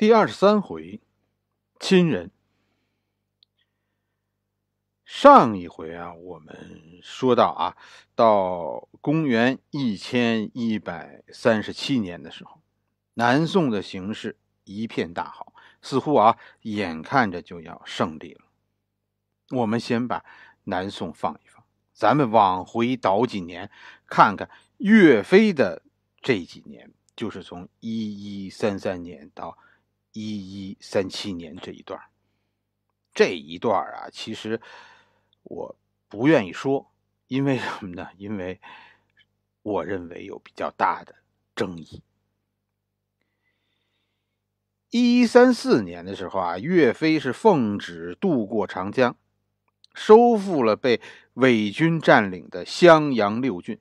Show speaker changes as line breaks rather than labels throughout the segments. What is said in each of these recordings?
第二十三回，亲人。上一回啊，我们说到啊，到公元一千一百三十七年的时候，南宋的形势一片大好，似乎啊，眼看着就要胜利了。我们先把南宋放一放，咱们往回倒几年，看看岳飞的这几年，就是从一一三三年到。一一三七年这一段，这一段啊，其实我不愿意说，因为什么呢？因为我认为有比较大的争议。一一三四年的时候啊，岳飞是奉旨渡过长江，收复了被伪军占领的襄阳六郡。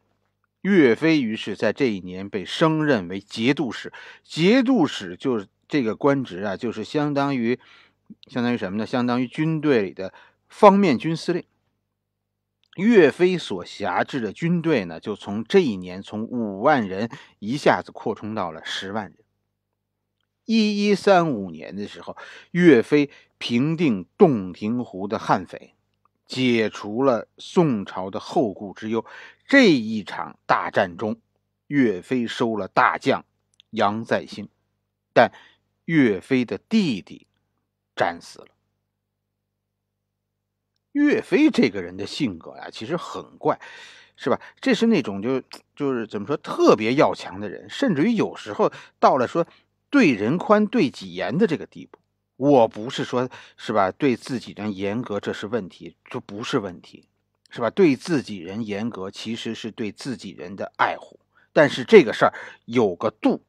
岳飞于是在这一年被升任为节度使，节度使就是。这个官职啊，就是相当于相当于什么呢？相当于军队里的方面军司令。岳飞所辖制的军队呢，就从这一年从五万人一下子扩充到了十万人。一一三五年的时候，岳飞平定洞庭湖的悍匪，解除了宋朝的后顾之忧。这一场大战中，岳飞收了大将杨再兴，但。岳飞的弟弟战死了。岳飞这个人的性格呀，其实很怪，是吧？这是那种就就是怎么说，特别要强的人，甚至于有时候到了说对人宽对己严的这个地步。我不是说是吧，对自己人严格这是问题，这不是问题，是吧？对自己人严格其实是对自己人的爱护，但是这个事儿有个度。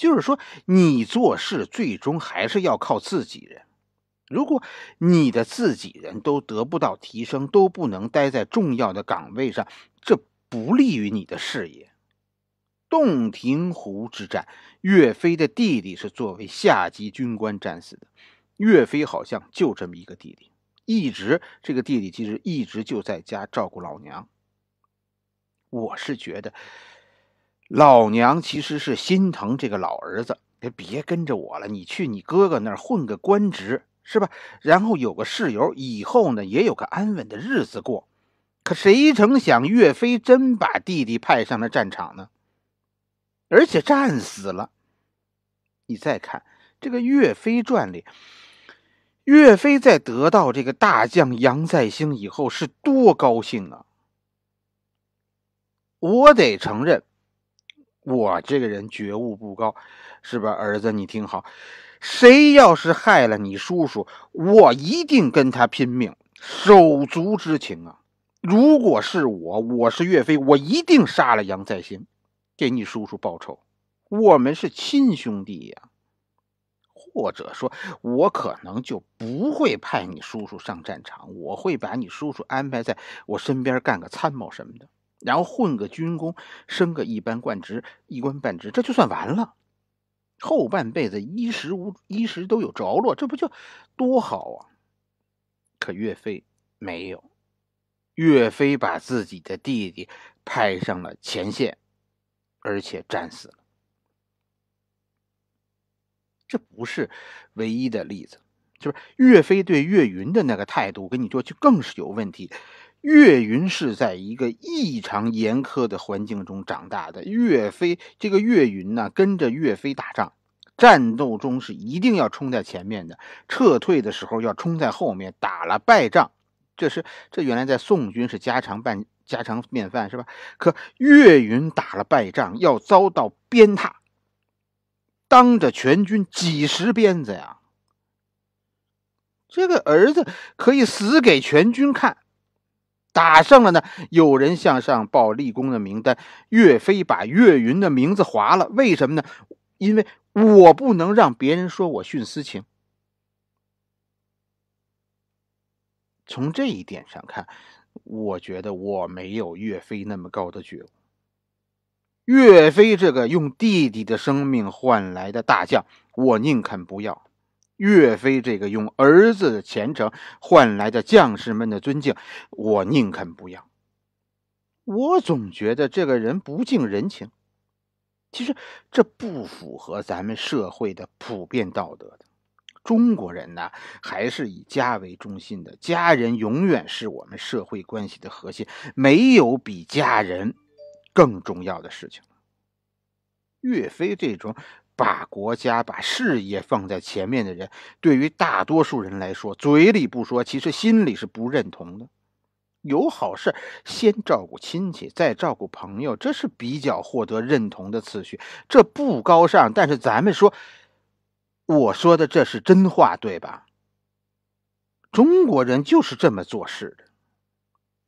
就是说，你做事最终还是要靠自己人。如果你的自己人都得不到提升，都不能待在重要的岗位上，这不利于你的事业。洞庭湖之战，岳飞的弟弟是作为下级军官战死的。岳飞好像就这么一个弟弟，一直这个弟弟其实一直就在家照顾老娘。我是觉得。老娘其实是心疼这个老儿子，别跟着我了，你去你哥哥那儿混个官职是吧？然后有个室友，以后呢也有个安稳的日子过。可谁成想，岳飞真把弟弟派上了战场呢，而且战死了。你再看这个《岳飞传》里，岳飞在得到这个大将杨再兴以后是多高兴啊！我得承认。我这个人觉悟不高，是吧？儿子？你听好，谁要是害了你叔叔，我一定跟他拼命。手足之情啊！如果是我，我是岳飞，我一定杀了杨再兴，给你叔叔报仇。我们是亲兄弟呀，或者说，我可能就不会派你叔叔上战场，我会把你叔叔安排在我身边干个参谋什么的。然后混个军功，升个一般官职，一官半职，这就算完了。后半辈子衣食无衣食都有着落，这不就多好啊？可岳飞没有，岳飞把自己的弟弟派上了前线，而且战死了。这不是唯一的例子，就是岳飞对岳云的那个态度，跟你说就更是有问题。岳云是在一个异常严苛的环境中长大的。岳飞这个岳云呢，跟着岳飞打仗，战斗中是一定要冲在前面的，撤退的时候要冲在后面。打了败仗，这是这原来在宋军是家常办家常便饭是吧？可岳云打了败仗，要遭到鞭挞，当着全军几十鞭子呀！这个儿子可以死给全军看。打胜了呢，有人向上报立功的名单，岳飞把岳云的名字划了，为什么呢？因为我不能让别人说我徇私情。从这一点上看，我觉得我没有岳飞那么高的觉悟。岳飞这个用弟弟的生命换来的大将，我宁肯不要。岳飞这个用儿子的前程换来的将士们的尊敬，我宁肯不要。我总觉得这个人不近人情，其实这不符合咱们社会的普遍道德的。中国人呢，还是以家为中心的，家人永远是我们社会关系的核心，没有比家人更重要的事情岳飞这种。把国家、把事业放在前面的人，对于大多数人来说，嘴里不说，其实心里是不认同的。有好事先照顾亲戚，再照顾朋友，这是比较获得认同的次序。这不高尚，但是咱们说，我说的这是真话，对吧？中国人就是这么做事的。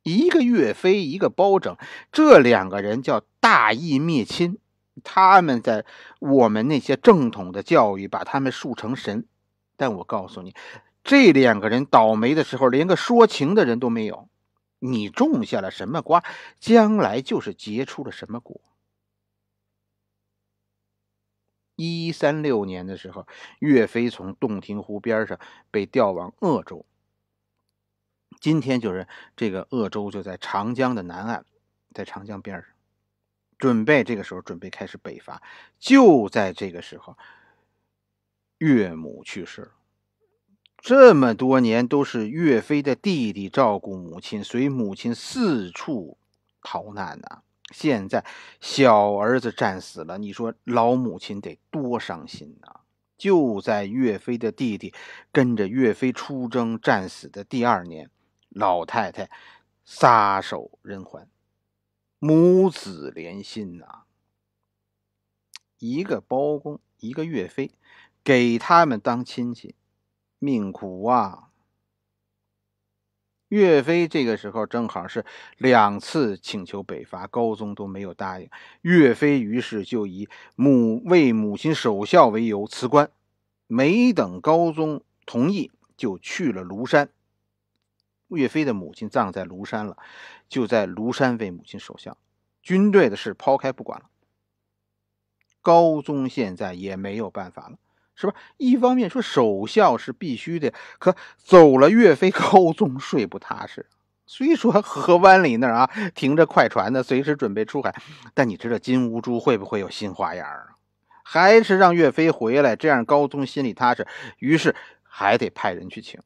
一个岳飞，一个包拯，这两个人叫大义灭亲。他们在我们那些正统的教育，把他们塑成神。但我告诉你，这两个人倒霉的时候，连个说情的人都没有。你种下了什么瓜，将来就是结出了什么果。一一三六年的时候，岳飞从洞庭湖边上被调往鄂州。今天就是这个鄂州，就在长江的南岸，在长江边上。准备这个时候准备开始北伐，就在这个时候，岳母去世。这么多年都是岳飞的弟弟照顾母亲，随母亲四处逃难呐。现在小儿子战死了，你说老母亲得多伤心呐！就在岳飞的弟弟跟着岳飞出征战死的第二年，老太太撒手人寰。母子连心呐，一个包公，一个岳飞，给他们当亲戚，命苦啊！岳飞这个时候正好是两次请求北伐，高宗都没有答应。岳飞于是就以母为母亲守孝为由辞官，没等高宗同意，就去了庐山。岳飞的母亲葬在庐山了，就在庐山为母亲守孝，军队的事抛开不管了。高宗现在也没有办法了，是吧？一方面说守孝是必须的，可走了岳飞，高宗睡不踏实。虽说河湾里那儿啊停着快船呢，随时准备出海，但你知道金兀术会不会有新花样啊？还是让岳飞回来，这样高宗心里踏实。于是还得派人去请。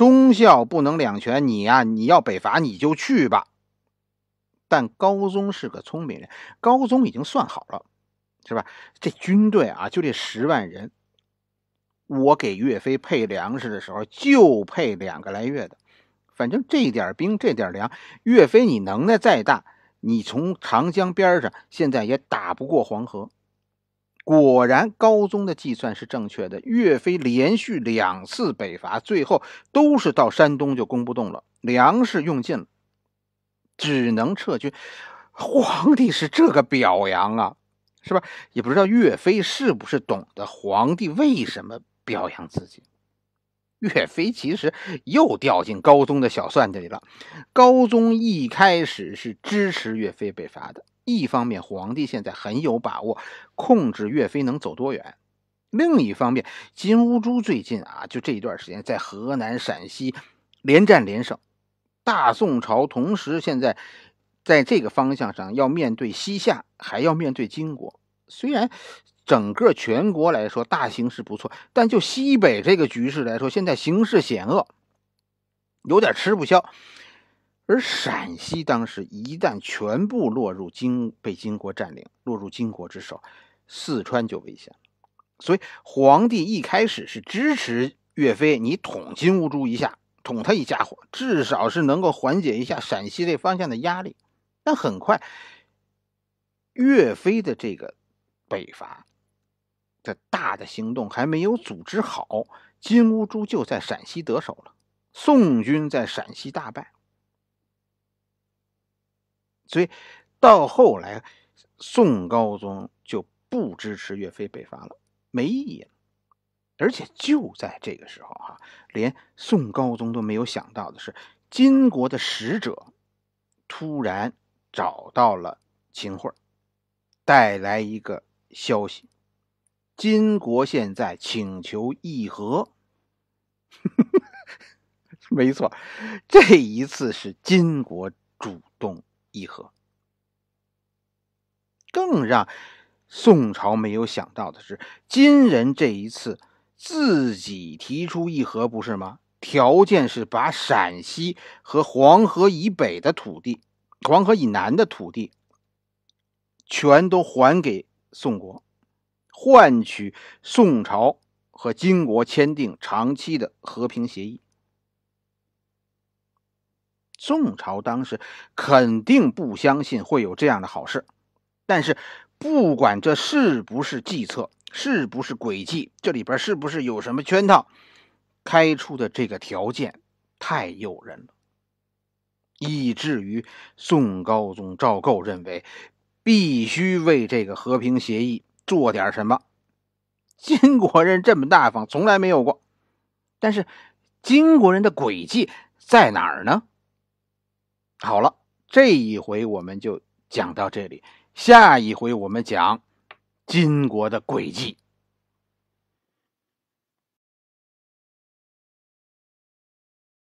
忠孝不能两全，你呀，你要北伐，你就去吧。但高宗是个聪明人，高宗已经算好了，是吧？这军队啊，就这十万人，我给岳飞配粮食的时候，就配两个来月的，反正这点兵，这点粮，岳飞你能耐再大，你从长江边上现在也打不过黄河。果然，高宗的计算是正确的。岳飞连续两次北伐，最后都是到山东就攻不动了，粮食用尽了，只能撤军。皇帝是这个表扬啊，是吧？也不知道岳飞是不是懂得皇帝为什么表扬自己。岳飞其实又掉进高宗的小算计了。高宗一开始是支持岳飞北伐的。一方面，皇帝现在很有把握控制岳飞能走多远；另一方面，金兀术最近啊，就这一段时间，在河南、陕西连战连胜。大宋朝同时现在在这个方向上要面对西夏，还要面对金国。虽然整个全国来说大形势不错，但就西北这个局势来说，现在形势险恶，有点吃不消。而陕西当时一旦全部落入金，被金国占领，落入金国之手，四川就危险了。所以皇帝一开始是支持岳飞，你捅金兀术一下，捅他一家伙，至少是能够缓解一下陕西这方向的压力。但很快，岳飞的这个北伐的大的行动还没有组织好，金兀术就在陕西得手了，宋军在陕西大败。所以，到后来，宋高宗就不支持岳飞北伐了，没意义了。而且就在这个时候，哈，连宋高宗都没有想到的是，金国的使者突然找到了秦桧，带来一个消息：金国现在请求议和。没错，这一次是金国主动。议和，更让宋朝没有想到的是，金人这一次自己提出议和，不是吗？条件是把陕西和黄河以北的土地、黄河以南的土地，全都还给宋国，换取宋朝和金国签订长期的和平协议。宋朝当时肯定不相信会有这样的好事，但是不管这是不是计策，是不是诡计，这里边是不是有什么圈套？开出的这个条件太诱人了，以至于宋高宗赵构认为必须为这个和平协议做点什么。金国人这么大方，从来没有过，但是金国人的诡计在哪儿呢？好了，这一回我们就讲到这里。下一回我们讲金国的诡计。